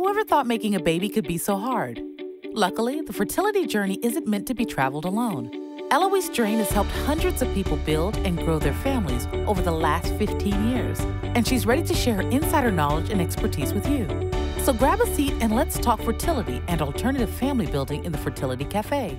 Whoever thought making a baby could be so hard? Luckily, the fertility journey isn't meant to be traveled alone. Eloise Drain has helped hundreds of people build and grow their families over the last 15 years, and she's ready to share her insider knowledge and expertise with you. So grab a seat and let's talk fertility and alternative family building in the Fertility Cafe.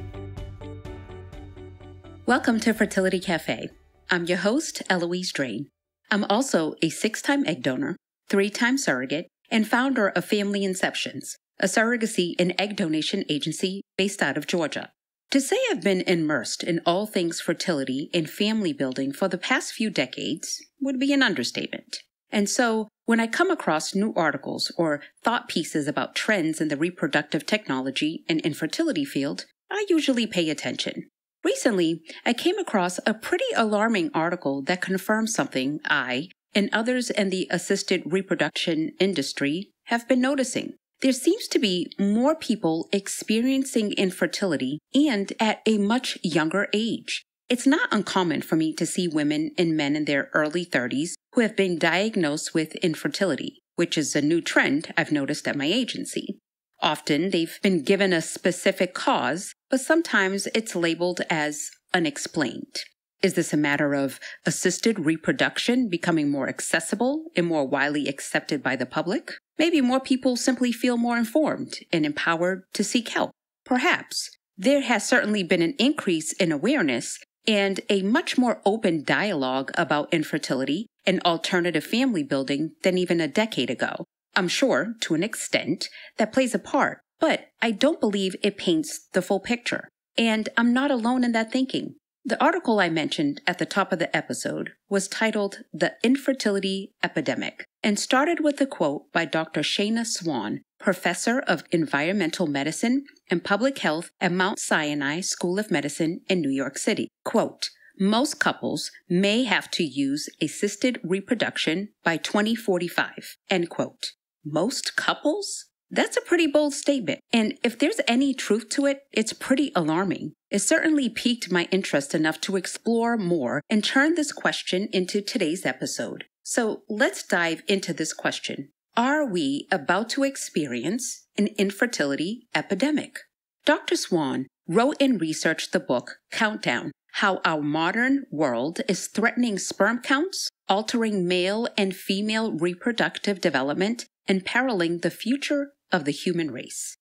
Welcome to Fertility Cafe. I'm your host, Eloise Drain. I'm also a six time egg donor, three time surrogate, and founder of Family Inceptions, a surrogacy and egg donation agency based out of Georgia. To say I've been immersed in all things fertility and family building for the past few decades would be an understatement. And so, when I come across new articles or thought pieces about trends in the reproductive technology and infertility field, I usually pay attention. Recently, I came across a pretty alarming article that confirmed something I, and others in the assisted reproduction industry have been noticing. There seems to be more people experiencing infertility and at a much younger age. It's not uncommon for me to see women and men in their early 30s who have been diagnosed with infertility, which is a new trend I've noticed at my agency. Often they've been given a specific cause, but sometimes it's labeled as unexplained. Is this a matter of assisted reproduction becoming more accessible and more widely accepted by the public? Maybe more people simply feel more informed and empowered to seek help. Perhaps there has certainly been an increase in awareness and a much more open dialogue about infertility and alternative family building than even a decade ago. I'm sure, to an extent, that plays a part, but I don't believe it paints the full picture. And I'm not alone in that thinking. The article I mentioned at the top of the episode was titled The Infertility Epidemic and started with a quote by Dr. Shana Swan, professor of environmental medicine and public health at Mount Sinai School of Medicine in New York City. Quote, most couples may have to use assisted reproduction by 2045, end quote. Most couples? That's a pretty bold statement. And if there's any truth to it, it's pretty alarming. It certainly piqued my interest enough to explore more and turn this question into today's episode. So let's dive into this question. Are we about to experience an infertility epidemic? Dr. Swan wrote and researched the book Countdown How Our Modern World is Threatening Sperm Counts, Altering Male and Female Reproductive Development, Imperiling the Future of the Human Race.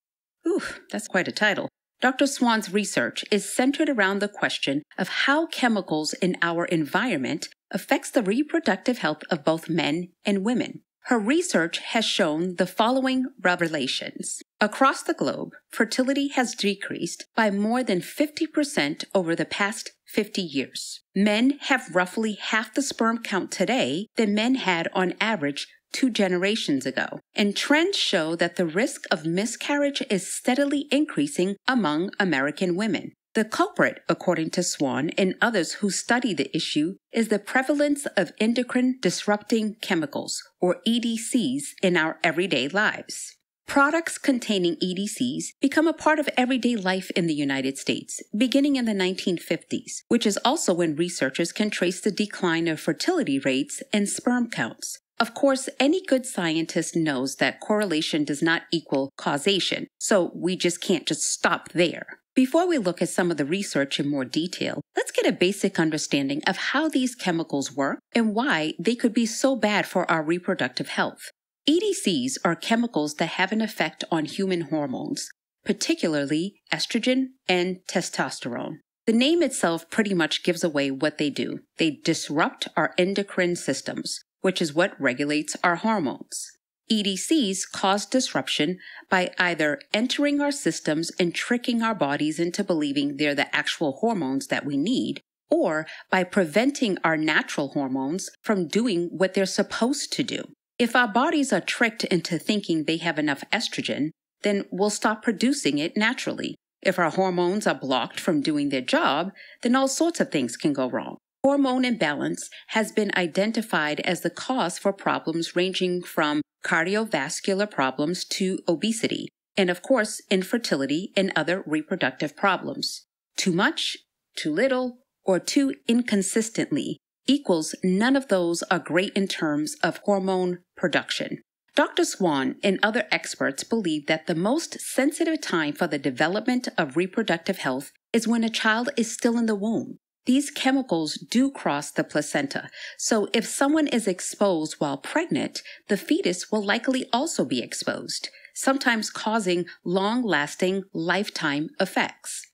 Oof, that's quite a title. Dr. Swan's research is centered around the question of how chemicals in our environment affects the reproductive health of both men and women. Her research has shown the following revelations. Across the globe, fertility has decreased by more than 50% over the past 50 years. Men have roughly half the sperm count today than men had on average two generations ago, and trends show that the risk of miscarriage is steadily increasing among American women. The culprit, according to Swan and others who study the issue, is the prevalence of endocrine disrupting chemicals, or EDCs, in our everyday lives. Products containing EDCs become a part of everyday life in the United States, beginning in the 1950s, which is also when researchers can trace the decline of fertility rates and sperm counts, of course, any good scientist knows that correlation does not equal causation, so we just can't just stop there. Before we look at some of the research in more detail, let's get a basic understanding of how these chemicals work and why they could be so bad for our reproductive health. EDCs are chemicals that have an effect on human hormones, particularly estrogen and testosterone. The name itself pretty much gives away what they do. They disrupt our endocrine systems, which is what regulates our hormones. EDCs cause disruption by either entering our systems and tricking our bodies into believing they're the actual hormones that we need, or by preventing our natural hormones from doing what they're supposed to do. If our bodies are tricked into thinking they have enough estrogen, then we'll stop producing it naturally. If our hormones are blocked from doing their job, then all sorts of things can go wrong. Hormone imbalance has been identified as the cause for problems ranging from cardiovascular problems to obesity, and of course, infertility and other reproductive problems. Too much, too little, or too inconsistently equals none of those are great in terms of hormone production. Dr. Swan and other experts believe that the most sensitive time for the development of reproductive health is when a child is still in the womb these chemicals do cross the placenta. So if someone is exposed while pregnant, the fetus will likely also be exposed, sometimes causing long lasting lifetime effects.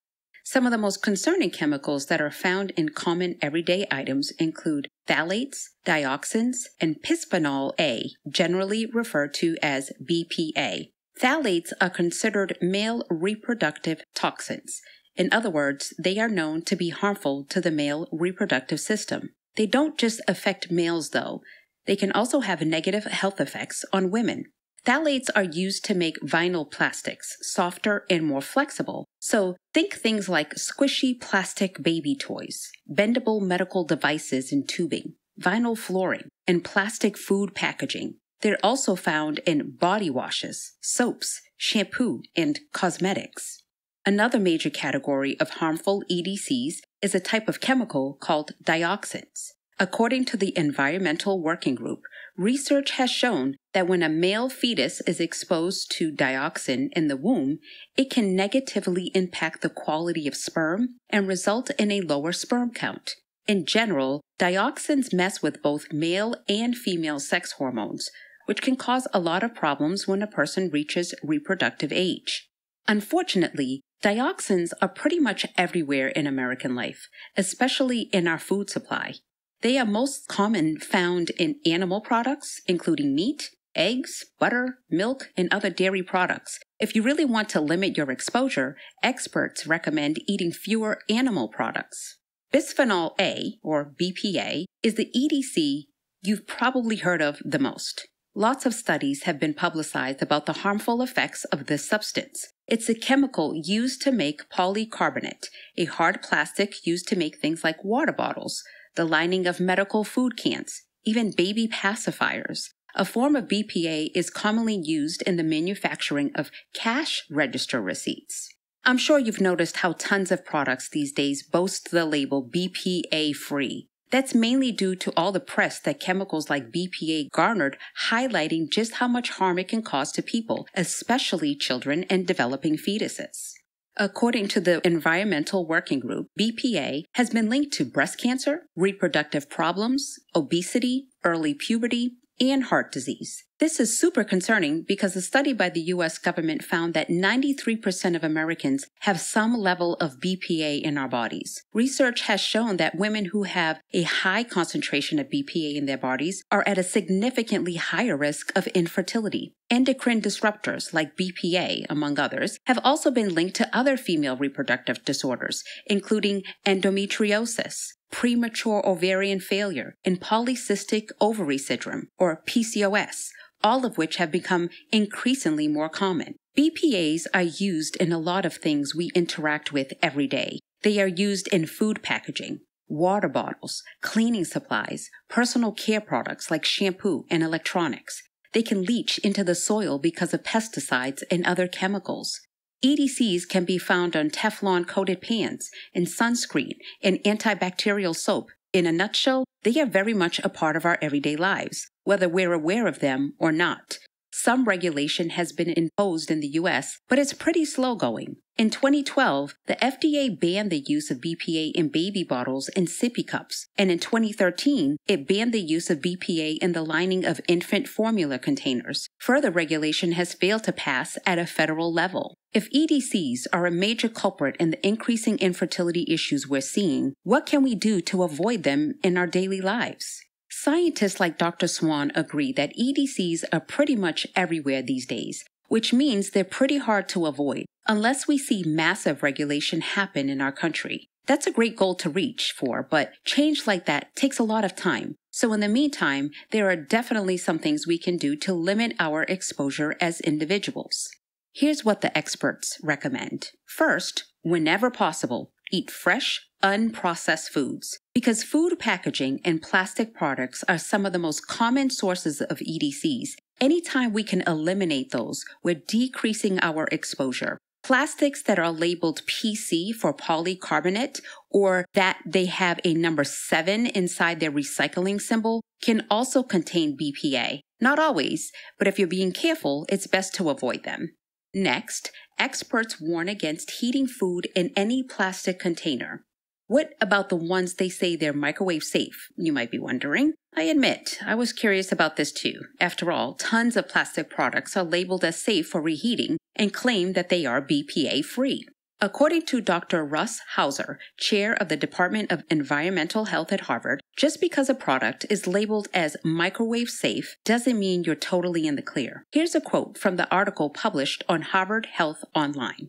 Some of the most concerning chemicals that are found in common everyday items include phthalates, dioxins, and bisphenol A, generally referred to as BPA. Phthalates are considered male reproductive toxins in other words, they are known to be harmful to the male reproductive system. They don't just affect males, though, they can also have negative health effects on women. Phthalates are used to make vinyl plastics, softer and more flexible. So think things like squishy plastic baby toys, bendable medical devices and tubing, vinyl flooring, and plastic food packaging. They're also found in body washes, soaps, shampoo, and cosmetics. Another major category of harmful EDCs is a type of chemical called dioxins. According to the Environmental Working Group, research has shown that when a male fetus is exposed to dioxin in the womb, it can negatively impact the quality of sperm and result in a lower sperm count. In general, dioxins mess with both male and female sex hormones, which can cause a lot of problems when a person reaches reproductive age. Unfortunately, Dioxins are pretty much everywhere in American life, especially in our food supply. They are most common found in animal products, including meat, eggs, butter, milk, and other dairy products. If you really want to limit your exposure, experts recommend eating fewer animal products. Bisphenol A, or BPA, is the EDC you've probably heard of the most. Lots of studies have been publicized about the harmful effects of this substance, it's a chemical used to make polycarbonate, a hard plastic used to make things like water bottles, the lining of medical food cans, even baby pacifiers. A form of BPA is commonly used in the manufacturing of cash register receipts. I'm sure you've noticed how tons of products these days boast the label BPA free. That's mainly due to all the press that chemicals like BPA garnered, highlighting just how much harm it can cause to people, especially children and developing fetuses. According to the Environmental Working Group, BPA has been linked to breast cancer, reproductive problems, obesity, early puberty, and heart disease. This is super concerning because a study by the US government found that 93% of Americans have some level of BPA in our bodies. Research has shown that women who have a high concentration of BPA in their bodies are at a significantly higher risk of infertility. Endocrine disruptors like BPA, among others, have also been linked to other female reproductive disorders, including endometriosis, premature ovarian failure, and polycystic ovary syndrome, or PCOS, all of which have become increasingly more common. BPAs are used in a lot of things we interact with every day. They are used in food packaging, water bottles, cleaning supplies, personal care products like shampoo and electronics. They can leach into the soil because of pesticides and other chemicals. EDCs can be found on Teflon coated pans, in sunscreen, in antibacterial soap. In a nutshell, they are very much a part of our everyday lives, whether we're aware of them or not some regulation has been imposed in the US, but it's pretty slow going. In 2012, the FDA banned the use of BPA in baby bottles and sippy cups, and in 2013, it banned the use of BPA in the lining of infant formula containers. Further regulation has failed to pass at a federal level. If EDCs are a major culprit in the increasing infertility issues we're seeing, what can we do to avoid them in our daily lives? Scientists like Dr. Swan agree that EDCs are pretty much everywhere these days, which means they're pretty hard to avoid unless we see massive regulation happen in our country. That's a great goal to reach for, but change like that takes a lot of time. So in the meantime, there are definitely some things we can do to limit our exposure as individuals. Here's what the experts recommend. First, whenever possible, eat fresh, unprocessed foods. Because food packaging and plastic products are some of the most common sources of EDCs, anytime we can eliminate those, we're decreasing our exposure. Plastics that are labeled PC for polycarbonate or that they have a number seven inside their recycling symbol can also contain BPA. Not always, but if you're being careful, it's best to avoid them. Next, experts warn against heating food in any plastic container. What about the ones they say they're microwave safe? You might be wondering. I admit, I was curious about this too. After all, tons of plastic products are labeled as safe for reheating and claim that they are BPA free. According to Dr. Russ Hauser, chair of the Department of Environmental Health at Harvard, just because a product is labeled as microwave safe doesn't mean you're totally in the clear. Here's a quote from the article published on Harvard Health Online.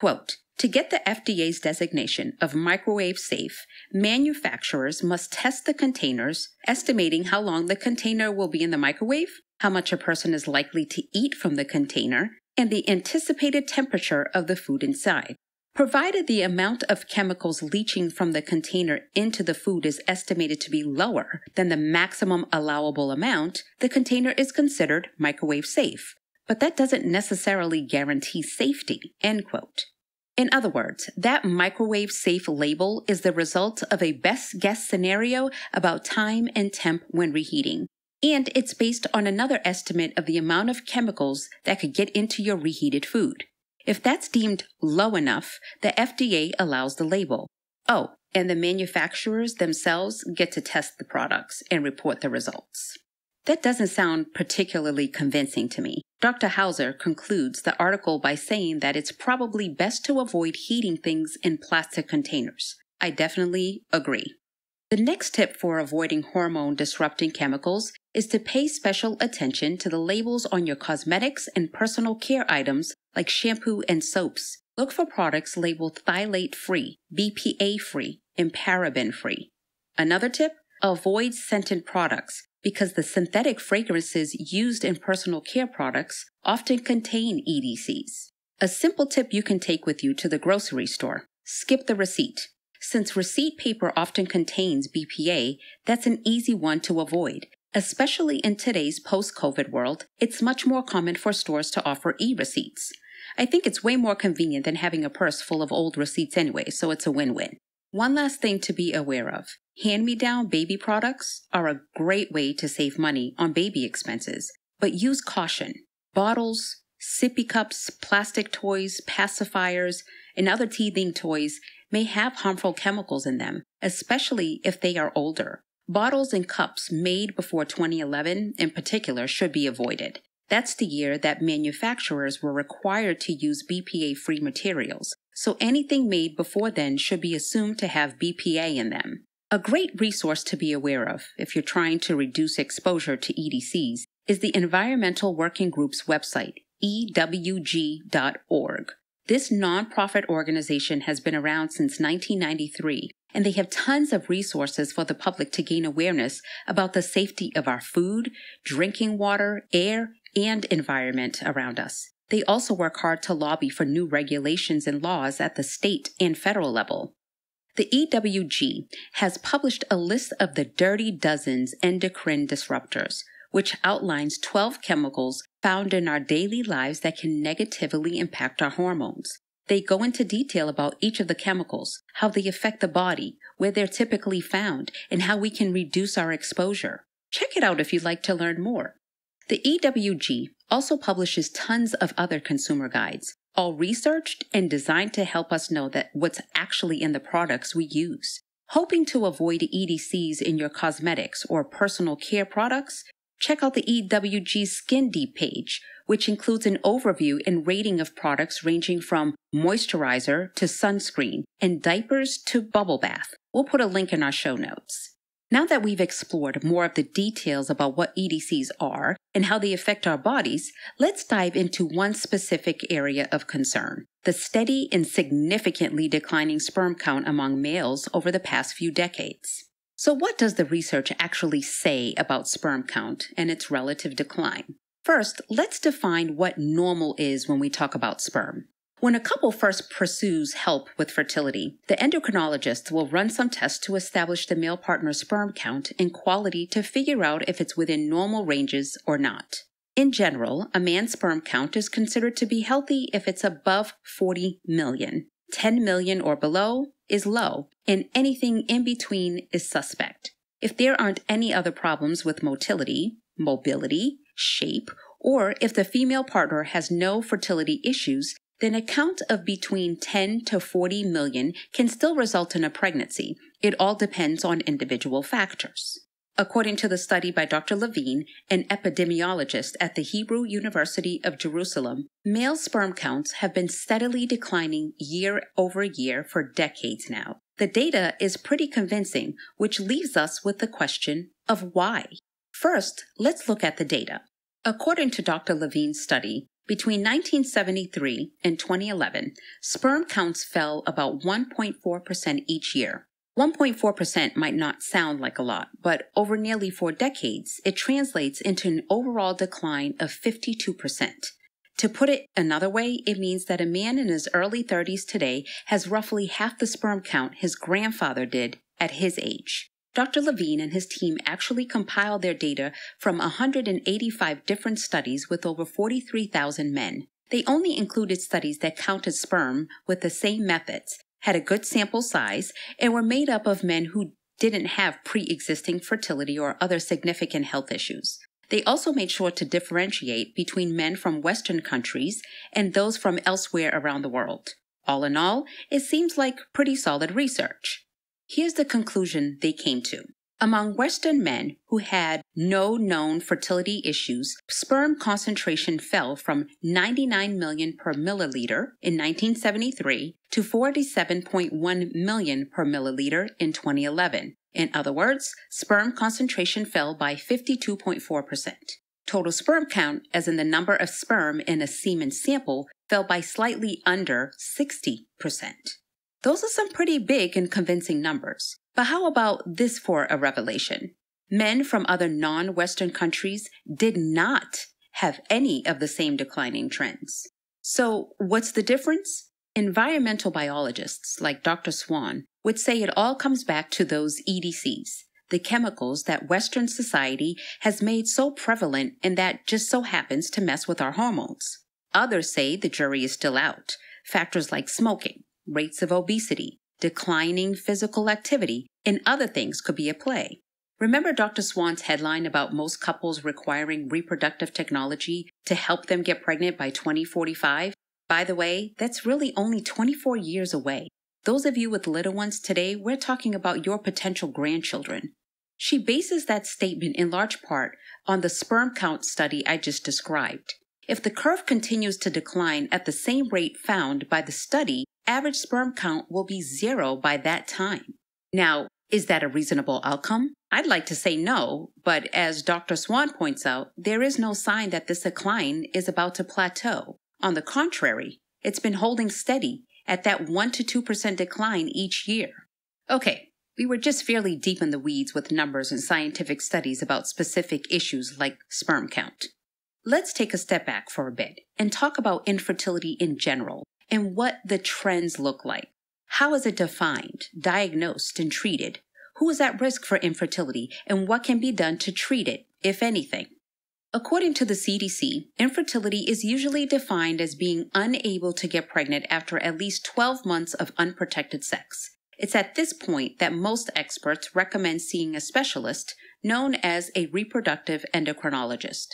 Quote, to get the FDA's designation of microwave safe, manufacturers must test the containers, estimating how long the container will be in the microwave, how much a person is likely to eat from the container, and the anticipated temperature of the food inside. Provided the amount of chemicals leaching from the container into the food is estimated to be lower than the maximum allowable amount, the container is considered microwave safe. But that doesn't necessarily guarantee safety. End quote. In other words, that microwave safe label is the result of a best guess scenario about time and temp when reheating. And it's based on another estimate of the amount of chemicals that could get into your reheated food. If that's deemed low enough, the FDA allows the label. Oh, and the manufacturers themselves get to test the products and report the results. That doesn't sound particularly convincing to me. Dr. Hauser concludes the article by saying that it's probably best to avoid heating things in plastic containers. I definitely agree. The next tip for avoiding hormone disrupting chemicals is to pay special attention to the labels on your cosmetics and personal care items like shampoo and soaps. Look for products labeled phthalate free, BPA free, and paraben free. Another tip avoid scented products because the synthetic fragrances used in personal care products often contain EDCs. A simple tip you can take with you to the grocery store skip the receipt. Since receipt paper often contains BPA, that's an easy one to avoid. Especially in today's post COVID world, it's much more common for stores to offer e receipts. I think it's way more convenient than having a purse full of old receipts anyway, so it's a win win. One last thing to be aware of Hand me down baby products are a great way to save money on baby expenses, but use caution. Bottles, sippy cups, plastic toys, pacifiers, and other teething toys may have harmful chemicals in them, especially if they are older. Bottles and cups made before 2011 in particular should be avoided. That's the year that manufacturers were required to use BPA free materials, so anything made before then should be assumed to have BPA in them. A great resource to be aware of if you're trying to reduce exposure to EDCs is the Environmental Working Group's website, ewg.org. This nonprofit organization has been around since 1993, and they have tons of resources for the public to gain awareness about the safety of our food, drinking water, air, and environment around us. They also work hard to lobby for new regulations and laws at the state and federal level. The EWG has published a list of the dirty dozens endocrine disruptors, which outlines 12 chemicals found in our daily lives that can negatively impact our hormones. They go into detail about each of the chemicals, how they affect the body, where they're typically found, and how we can reduce our exposure. Check it out if you'd like to learn more. The EWG also publishes tons of other consumer guides, all researched and designed to help us know that what's actually in the products we use. Hoping to avoid EDCs in your cosmetics or personal care products? Check out the EWG Skin Deep page, which includes an overview and rating of products ranging from moisturizer to sunscreen and diapers to bubble bath. We'll put a link in our show notes. Now that we've explored more of the details about what EDCs are and how they affect our bodies, let's dive into one specific area of concern the steady and significantly declining sperm count among males over the past few decades. So, what does the research actually say about sperm count and its relative decline? First, let's define what normal is when we talk about sperm. When a couple first pursues help with fertility, the endocrinologist will run some tests to establish the male partner's sperm count and quality to figure out if it's within normal ranges or not. In general, a man's sperm count is considered to be healthy if it's above 40 million. 10 million or below is low, and anything in between is suspect. If there aren't any other problems with motility, mobility, shape, or if the female partner has no fertility issues, then a count of between 10 to 40 million can still result in a pregnancy. It all depends on individual factors. According to the study by Dr. Levine, an epidemiologist at the Hebrew University of Jerusalem, male sperm counts have been steadily declining year over year for decades now. The data is pretty convincing, which leaves us with the question of why. First, let's look at the data. According to Dr. Levine's study, between 1973 and 2011, sperm counts fell about 1.4% each year. 1.4% might not sound like a lot, but over nearly four decades, it translates into an overall decline of 52%. To put it another way, it means that a man in his early 30s today has roughly half the sperm count his grandfather did at his age. Dr. Levine and his team actually compiled their data from 185 different studies with over 43,000 men. They only included studies that counted sperm with the same methods, had a good sample size, and were made up of men who didn't have pre existing fertility or other significant health issues. They also made sure to differentiate between men from Western countries and those from elsewhere around the world. All in all, it seems like pretty solid research. Here's the conclusion they came to. Among Western men who had no known fertility issues, sperm concentration fell from 99 million per milliliter in 1973 to 47.1 million per milliliter in 2011. In other words, sperm concentration fell by 52.4%. Total sperm count, as in the number of sperm in a semen sample, fell by slightly under 60%. Those are some pretty big and convincing numbers. But how about this for a revelation? Men from other non Western countries did not have any of the same declining trends. So, what's the difference? Environmental biologists like Dr. Swan would say it all comes back to those EDCs, the chemicals that Western society has made so prevalent and that just so happens to mess with our hormones. Others say the jury is still out. Factors like smoking, rates of obesity, declining physical activity, and other things could be at play. Remember Dr. Swan's headline about most couples requiring reproductive technology to help them get pregnant by 2045? By the way, that's really only 24 years away. Those of you with little ones today, we're talking about your potential grandchildren. She bases that statement in large part on the sperm count study I just described. If the curve continues to decline at the same rate found by the study, average sperm count will be zero by that time. Now, is that a reasonable outcome? I'd like to say no, but as Dr. Swan points out, there is no sign that this decline is about to plateau. On the contrary, it's been holding steady at that 1 to 2% decline each year. Okay, we were just fairly deep in the weeds with numbers and scientific studies about specific issues like sperm count. Let's take a step back for a bit and talk about infertility in general and what the trends look like. How is it defined, diagnosed, and treated? Who is at risk for infertility, and what can be done to treat it, if anything? According to the CDC, infertility is usually defined as being unable to get pregnant after at least 12 months of unprotected sex. It's at this point that most experts recommend seeing a specialist known as a reproductive endocrinologist.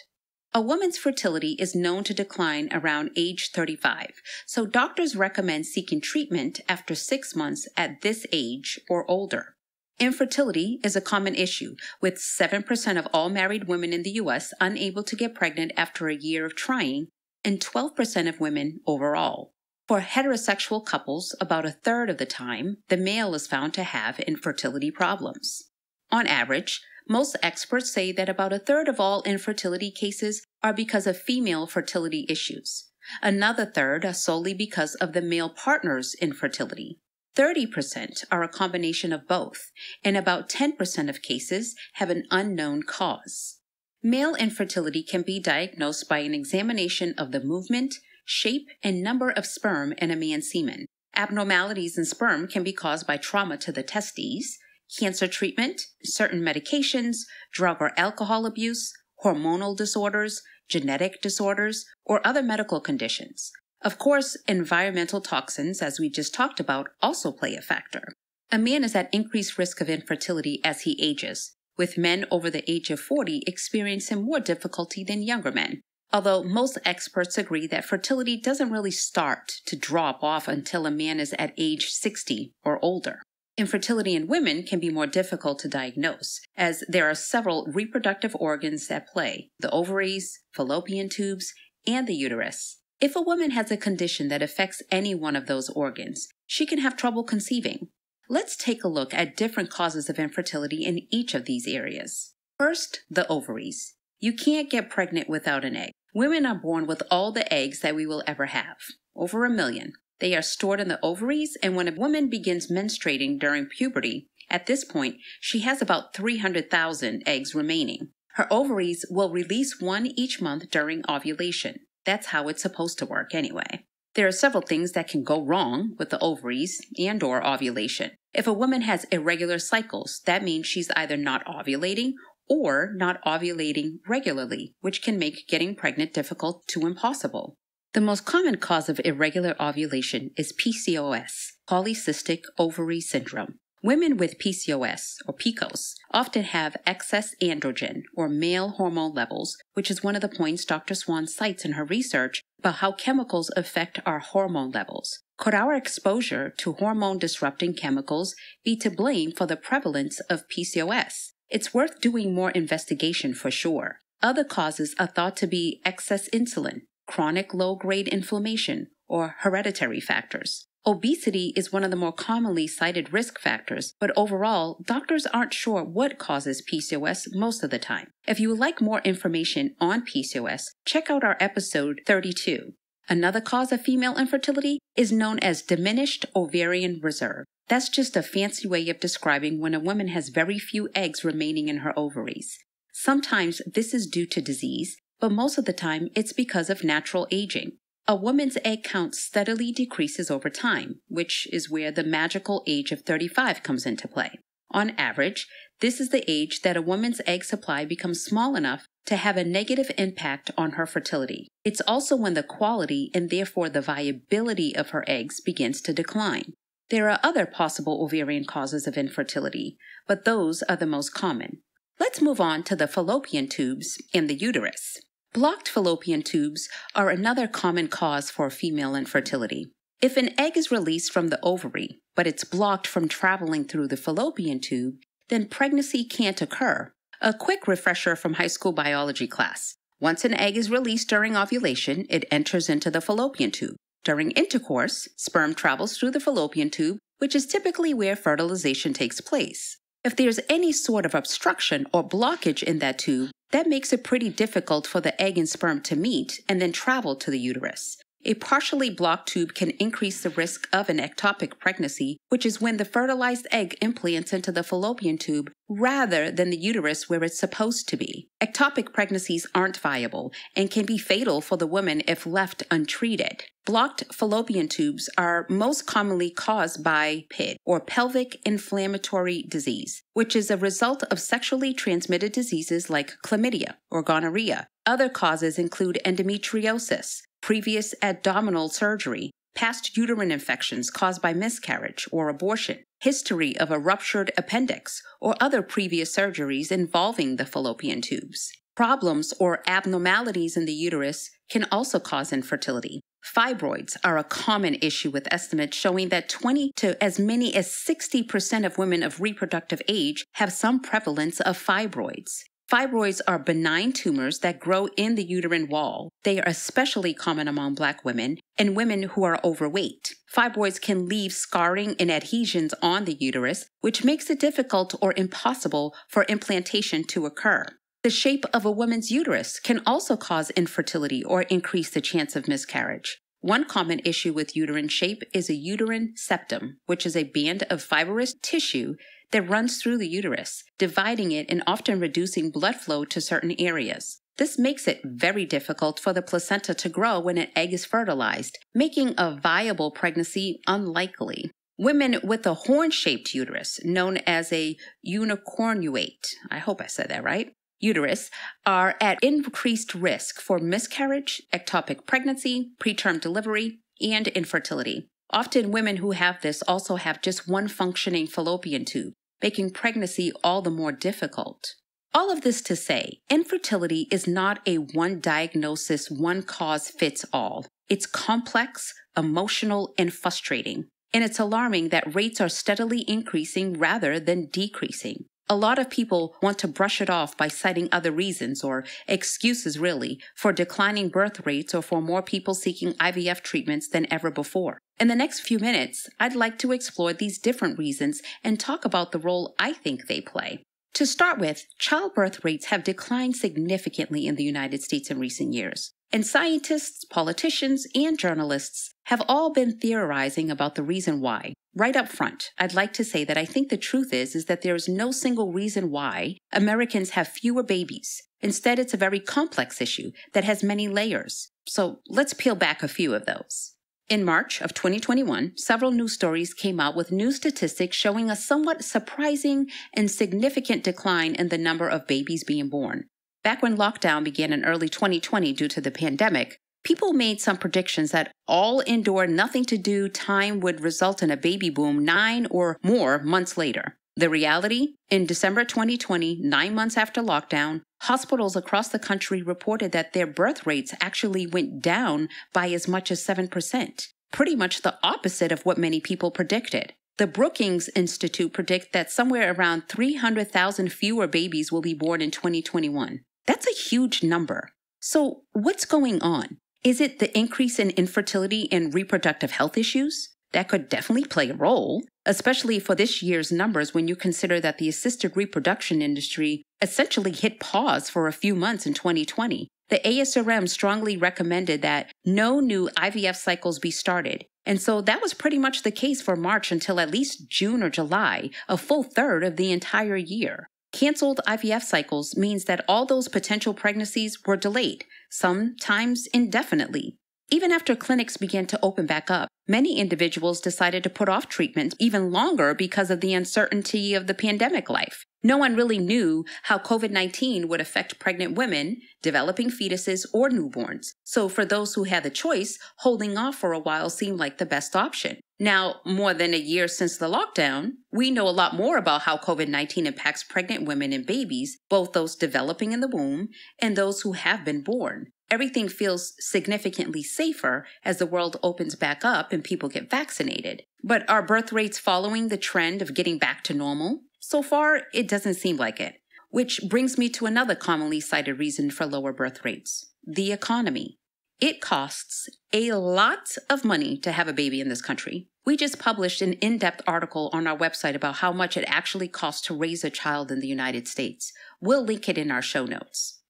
A woman's fertility is known to decline around age 35, so doctors recommend seeking treatment after six months at this age or older. Infertility is a common issue, with 7% of all married women in the U.S. unable to get pregnant after a year of trying, and 12% of women overall. For heterosexual couples, about a third of the time, the male is found to have infertility problems. On average, most experts say that about a third of all infertility cases are because of female fertility issues. Another third are solely because of the male partner's infertility. 30% are a combination of both, and about 10% of cases have an unknown cause. Male infertility can be diagnosed by an examination of the movement, shape, and number of sperm in a man's semen. Abnormalities in sperm can be caused by trauma to the testes, cancer treatment, certain medications, drug or alcohol abuse, hormonal disorders, genetic disorders, or other medical conditions. Of course, environmental toxins, as we just talked about, also play a factor. A man is at increased risk of infertility as he ages, with men over the age of 40 experiencing more difficulty than younger men. Although most experts agree that fertility doesn't really start to drop off until a man is at age 60 or older. Infertility in women can be more difficult to diagnose, as there are several reproductive organs at play the ovaries, fallopian tubes, and the uterus. If a woman has a condition that affects any one of those organs, she can have trouble conceiving. Let's take a look at different causes of infertility in each of these areas. First, the ovaries. You can't get pregnant without an egg. Women are born with all the eggs that we will ever have, over a million. They are stored in the ovaries, and when a woman begins menstruating during puberty, at this point, she has about 300,000 eggs remaining. Her ovaries will release one each month during ovulation. That's how it's supposed to work anyway. There are several things that can go wrong with the ovaries and or ovulation. If a woman has irregular cycles, that means she's either not ovulating or not ovulating regularly, which can make getting pregnant difficult to impossible. The most common cause of irregular ovulation is PCOS, polycystic ovary syndrome. Women with PCOS, or PCOS, often have excess androgen, or male hormone levels, which is one of the points Dr. Swan cites in her research about how chemicals affect our hormone levels. Could our exposure to hormone disrupting chemicals be to blame for the prevalence of PCOS? It's worth doing more investigation for sure. Other causes are thought to be excess insulin, chronic low grade inflammation, or hereditary factors. Obesity is one of the more commonly cited risk factors, but overall, doctors aren't sure what causes PCOS most of the time. If you would like more information on PCOS, check out our episode 32. Another cause of female infertility is known as diminished ovarian reserve. That's just a fancy way of describing when a woman has very few eggs remaining in her ovaries. Sometimes this is due to disease, but most of the time it's because of natural aging. A woman's egg count steadily decreases over time, which is where the magical age of 35 comes into play. On average, this is the age that a woman's egg supply becomes small enough to have a negative impact on her fertility. It's also when the quality and therefore the viability of her eggs begins to decline. There are other possible ovarian causes of infertility, but those are the most common. Let's move on to the fallopian tubes and the uterus. Blocked fallopian tubes are another common cause for female infertility. If an egg is released from the ovary, but it's blocked from traveling through the fallopian tube, then pregnancy can't occur. A quick refresher from high school biology class. Once an egg is released during ovulation, it enters into the fallopian tube. During intercourse, sperm travels through the fallopian tube, which is typically where fertilization takes place. If there's any sort of obstruction or blockage in that tube, that makes it pretty difficult for the egg and sperm to meet and then travel to the uterus. A partially blocked tube can increase the risk of an ectopic pregnancy, which is when the fertilized egg implants into the fallopian tube rather than the uterus where it's supposed to be. Ectopic pregnancies aren't viable and can be fatal for the woman if left untreated. Blocked fallopian tubes are most commonly caused by PID, or pelvic inflammatory disease, which is a result of sexually transmitted diseases like chlamydia or gonorrhea. Other causes include endometriosis, previous abdominal surgery, past uterine infections caused by miscarriage or abortion, history of a ruptured appendix, or other previous surgeries involving the fallopian tubes. Problems or abnormalities in the uterus can also cause infertility. Fibroids are a common issue with estimates showing that 20 to as many as 60% of women of reproductive age have some prevalence of fibroids. Fibroids are benign tumors that grow in the uterine wall. They are especially common among Black women and women who are overweight. Fibroids can leave scarring and adhesions on the uterus, which makes it difficult or impossible for implantation to occur. The shape of a woman's uterus can also cause infertility or increase the chance of miscarriage. One common issue with uterine shape is a uterine septum, which is a band of fibrous tissue that runs through the uterus, dividing it and often reducing blood flow to certain areas. This makes it very difficult for the placenta to grow when an egg is fertilized, making a viable pregnancy unlikely. Women with a horn shaped uterus, known as a unicornuate, I hope I said that right, uterus, are at increased risk for miscarriage, ectopic pregnancy, preterm delivery, and infertility. Often women who have this also have just one functioning fallopian tube, making pregnancy all the more difficult. All of this to say, infertility is not a one diagnosis, one cause fits all. It's complex, emotional, and frustrating. And it's alarming that rates are steadily increasing rather than decreasing. A lot of people want to brush it off by citing other reasons or excuses, really, for declining birth rates or for more people seeking IVF treatments than ever before. In the next few minutes, I'd like to explore these different reasons and talk about the role I think they play. To start with, childbirth rates have declined significantly in the United States in recent years and scientists, politicians, and journalists have all been theorizing about the reason why. Right up front, I'd like to say that I think the truth is is that there is no single reason why Americans have fewer babies. Instead, it's a very complex issue that has many layers. So, let's peel back a few of those. In March of 2021, several news stories came out with new statistics showing a somewhat surprising and significant decline in the number of babies being born. Back when lockdown began in early 2020 due to the pandemic, people made some predictions that all indoor, nothing to do time would result in a baby boom nine or more months later. The reality? In December 2020, nine months after lockdown, hospitals across the country reported that their birth rates actually went down by as much as 7%, pretty much the opposite of what many people predicted. The Brookings Institute predict that somewhere around 300,000 fewer babies will be born in 2021. That's a huge number. So, what's going on? Is it the increase in infertility and reproductive health issues? That could definitely play a role, especially for this year's numbers when you consider that the assisted reproduction industry essentially hit pause for a few months in 2020. The ASRM strongly recommended that no new IVF cycles be started. And so that was pretty much the case for March until at least June or July, a full third of the entire year. Canceled IVF cycles means that all those potential pregnancies were delayed, sometimes indefinitely, even after clinics began to open back up. Many individuals decided to put off treatment even longer because of the uncertainty of the pandemic life. No one really knew how COVID 19 would affect pregnant women, developing fetuses, or newborns. So, for those who had the choice, holding off for a while seemed like the best option. Now, more than a year since the lockdown, we know a lot more about how COVID 19 impacts pregnant women and babies, both those developing in the womb and those who have been born everything feels significantly safer as the world opens back up and people get vaccinated. But are birth rates following the trend of getting back to normal? So far, it doesn't seem like it. Which brings me to another commonly cited reason for lower birth rates the economy. It costs a lot of money to have a baby in this country. We just published an in depth article on our website about how much it actually costs to raise a child in the United States. We'll link it in our show notes.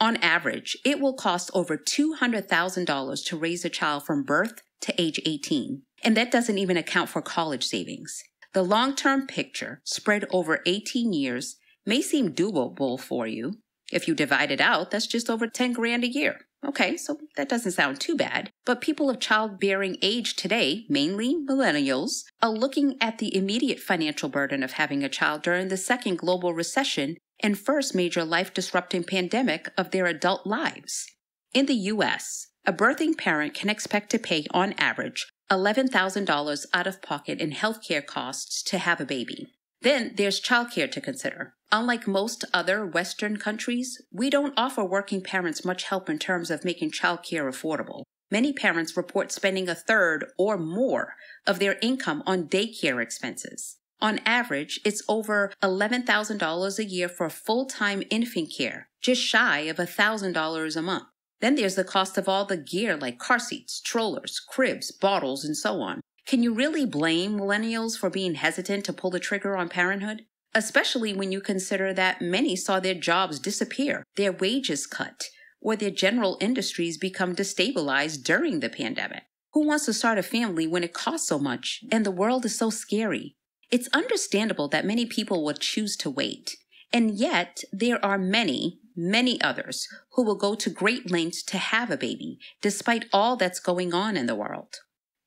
On average, it will cost over $200,000 to raise a child from birth to age 18, and that doesn't even account for college savings. The long term picture, spread over 18 years, may seem doable for you. If you divide it out, that's just over 10 grand a year. Okay, so that doesn't sound too bad. But people of childbearing age today, mainly millennials, are looking at the immediate financial burden of having a child during the second global recession and first major life disrupting pandemic of their adult lives. In the U.S., a birthing parent can expect to pay, on average, $11,000 out of pocket in healthcare costs to have a baby. Then there's childcare to consider. Unlike most other Western countries, we don't offer working parents much help in terms of making childcare affordable. Many parents report spending a third or more of their income on daycare expenses. On average, it's over $11,000 a year for full time infant care, just shy of $1,000 a month. Then there's the cost of all the gear like car seats, strollers, cribs, bottles, and so on. Can you really blame millennials for being hesitant to pull the trigger on parenthood? Especially when you consider that many saw their jobs disappear, their wages cut, or their general industries become destabilized during the pandemic. Who wants to start a family when it costs so much and the world is so scary? It's understandable that many people will choose to wait. And yet, there are many, many others who will go to great lengths to have a baby, despite all that's going on in the world.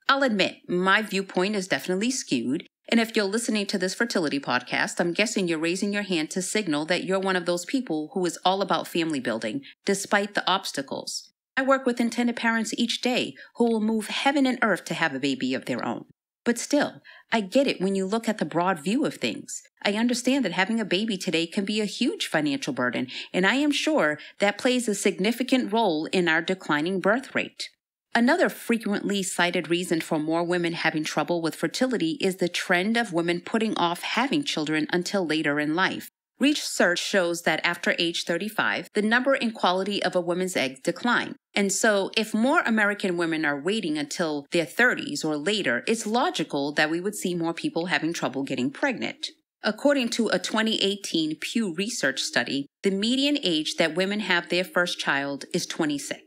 I'll admit, my viewpoint is definitely skewed. And if you're listening to this fertility podcast, I'm guessing you're raising your hand to signal that you're one of those people who is all about family building, despite the obstacles. I work with intended parents each day who will move heaven and earth to have a baby of their own. But still, I get it when you look at the broad view of things. I understand that having a baby today can be a huge financial burden, and I am sure that plays a significant role in our declining birth rate. Another frequently cited reason for more women having trouble with fertility is the trend of women putting off having children until later in life. Research shows that after age 35, the number and quality of a woman's eggs decline. And so, if more American women are waiting until their 30s or later, it's logical that we would see more people having trouble getting pregnant. According to a 2018 Pew Research study, the median age that women have their first child is 26.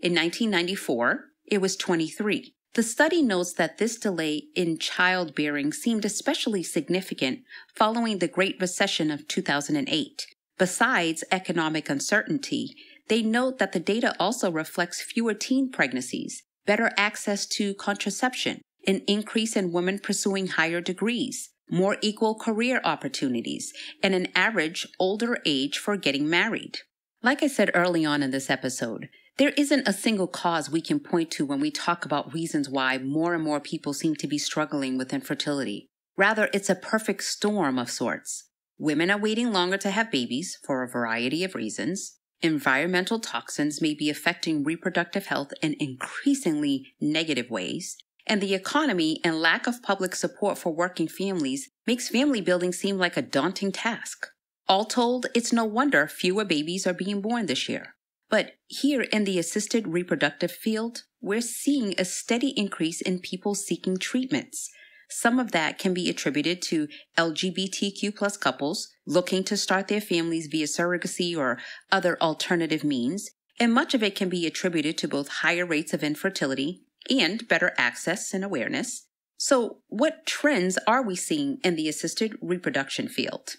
In 1994, it was 23. The study notes that this delay in childbearing seemed especially significant following the Great Recession of 2008. Besides economic uncertainty, they note that the data also reflects fewer teen pregnancies, better access to contraception, an increase in women pursuing higher degrees, more equal career opportunities, and an average older age for getting married. Like I said early on in this episode, there isn't a single cause we can point to when we talk about reasons why more and more people seem to be struggling with infertility. Rather, it's a perfect storm of sorts. Women are waiting longer to have babies for a variety of reasons. Environmental toxins may be affecting reproductive health in increasingly negative ways, and the economy and lack of public support for working families makes family building seem like a daunting task. All told, it's no wonder fewer babies are being born this year. But here in the assisted reproductive field, we're seeing a steady increase in people seeking treatments, some of that can be attributed to LGBTQ plus couples looking to start their families via surrogacy or other alternative means, and much of it can be attributed to both higher rates of infertility and better access and awareness. So, what trends are we seeing in the assisted reproduction field?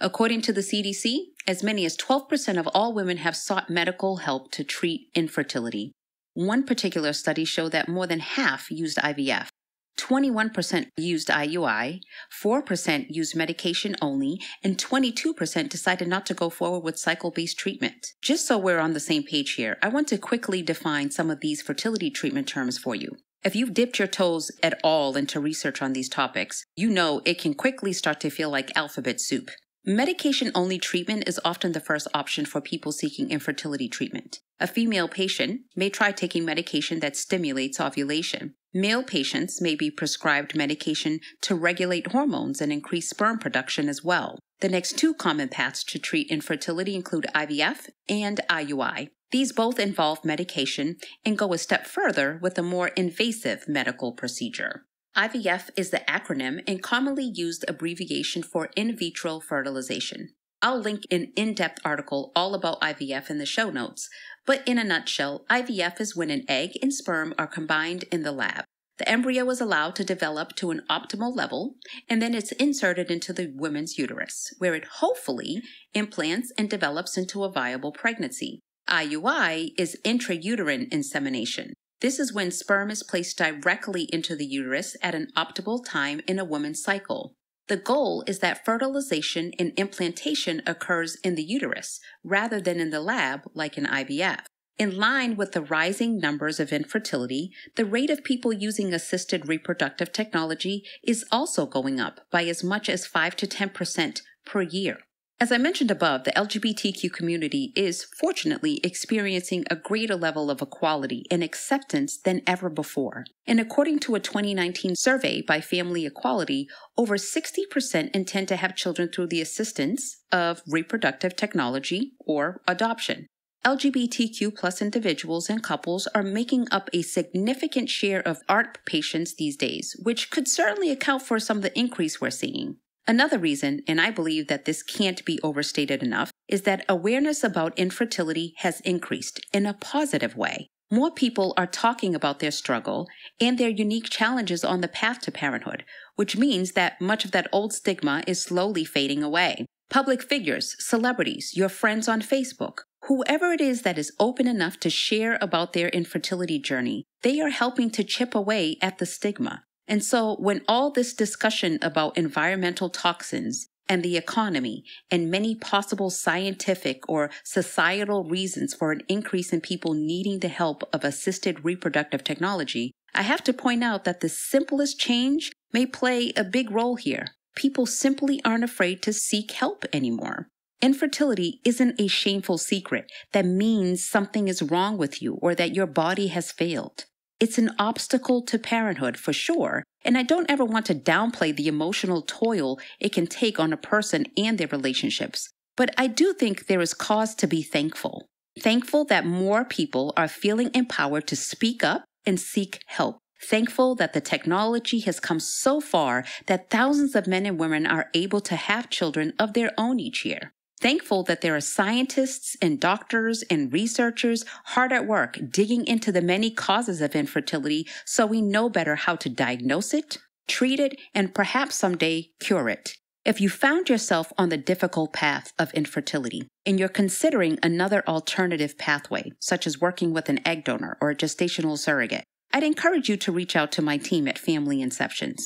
According to the CDC, as many as 12% of all women have sought medical help to treat infertility. One particular study showed that more than half used IVF. 21% used IUI, 4% used medication only, and 22% decided not to go forward with cycle based treatment. Just so we're on the same page here, I want to quickly define some of these fertility treatment terms for you. If you've dipped your toes at all into research on these topics, you know it can quickly start to feel like alphabet soup. Medication only treatment is often the first option for people seeking infertility treatment. A female patient may try taking medication that stimulates ovulation, Male patients may be prescribed medication to regulate hormones and increase sperm production as well. The next two common paths to treat infertility include IVF and IUI. These both involve medication and go a step further with a more invasive medical procedure. IVF is the acronym and commonly used abbreviation for in vitro fertilization. I'll link an in depth article all about IVF in the show notes, but in a nutshell, IVF is when an egg and sperm are combined in the lab. The embryo is allowed to develop to an optimal level, and then it's inserted into the woman's uterus, where it hopefully implants and develops into a viable pregnancy. IUI is intrauterine insemination. This is when sperm is placed directly into the uterus at an optimal time in a woman's cycle. The goal is that fertilization and implantation occurs in the uterus rather than in the lab like in IVF. In line with the rising numbers of infertility, the rate of people using assisted reproductive technology is also going up by as much as 5 to 10% per year. As I mentioned above, the LGBTQ community is fortunately experiencing a greater level of equality and acceptance than ever before. And according to a 2019 survey by Family Equality, over 60% intend to have children through the assistance of reproductive technology or adoption. LGBTQ plus individuals and couples are making up a significant share of ART patients these days, which could certainly account for some of the increase we're seeing. Another reason, and I believe that this can't be overstated enough, is that awareness about infertility has increased in a positive way. More people are talking about their struggle and their unique challenges on the path to parenthood, which means that much of that old stigma is slowly fading away. Public figures, celebrities, your friends on Facebook, whoever it is that is open enough to share about their infertility journey, they are helping to chip away at the stigma. And so, when all this discussion about environmental toxins and the economy and many possible scientific or societal reasons for an increase in people needing the help of assisted reproductive technology, I have to point out that the simplest change may play a big role here. People simply aren't afraid to seek help anymore. Infertility isn't a shameful secret that means something is wrong with you or that your body has failed. It's an obstacle to parenthood for sure, and I don't ever want to downplay the emotional toil it can take on a person and their relationships. But I do think there is cause to be thankful. Thankful that more people are feeling empowered to speak up and seek help. Thankful that the technology has come so far that thousands of men and women are able to have children of their own each year thankful that there are scientists and doctors and researchers hard at work digging into the many causes of infertility so we know better how to diagnose it, treat it, and perhaps someday cure it. If you found yourself on the difficult path of infertility and you're considering another alternative pathway, such as working with an egg donor or a gestational surrogate, I'd encourage you to reach out to my team at Family Inceptions.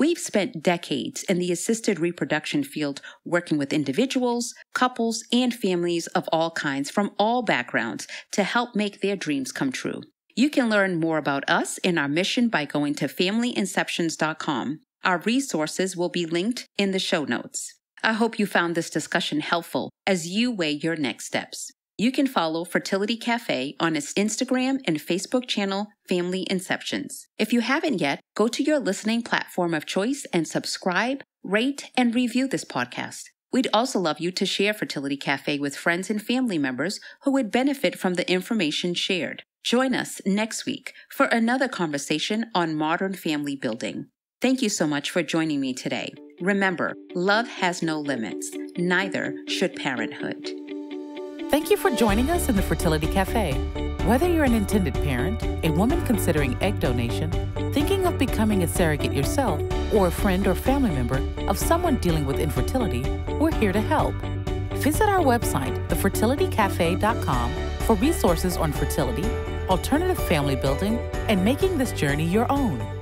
We've spent decades in the assisted reproduction field working with individuals, couples, and families of all kinds from all backgrounds to help make their dreams come true. You can learn more about us and our mission by going to familyinceptions.com. Our resources will be linked in the show notes. I hope you found this discussion helpful as you weigh your next steps. You can follow Fertility Cafe on its Instagram and Facebook channel, Family Inceptions. If you haven't yet, go to your listening platform of choice and subscribe, rate, and review this podcast. We'd also love you to share Fertility Cafe with friends and family members who would benefit from the information shared. Join us next week for another conversation on modern family building. Thank you so much for joining me today. Remember, love has no limits, neither should parenthood. Thank you for joining us in the Fertility Cafe. Whether you're an intended parent, a woman considering egg donation, thinking of becoming a surrogate yourself, or a friend or family member of someone dealing with infertility, we're here to help. Visit our website, thefertilitycafe.com, for resources on fertility, alternative family building, and making this journey your own.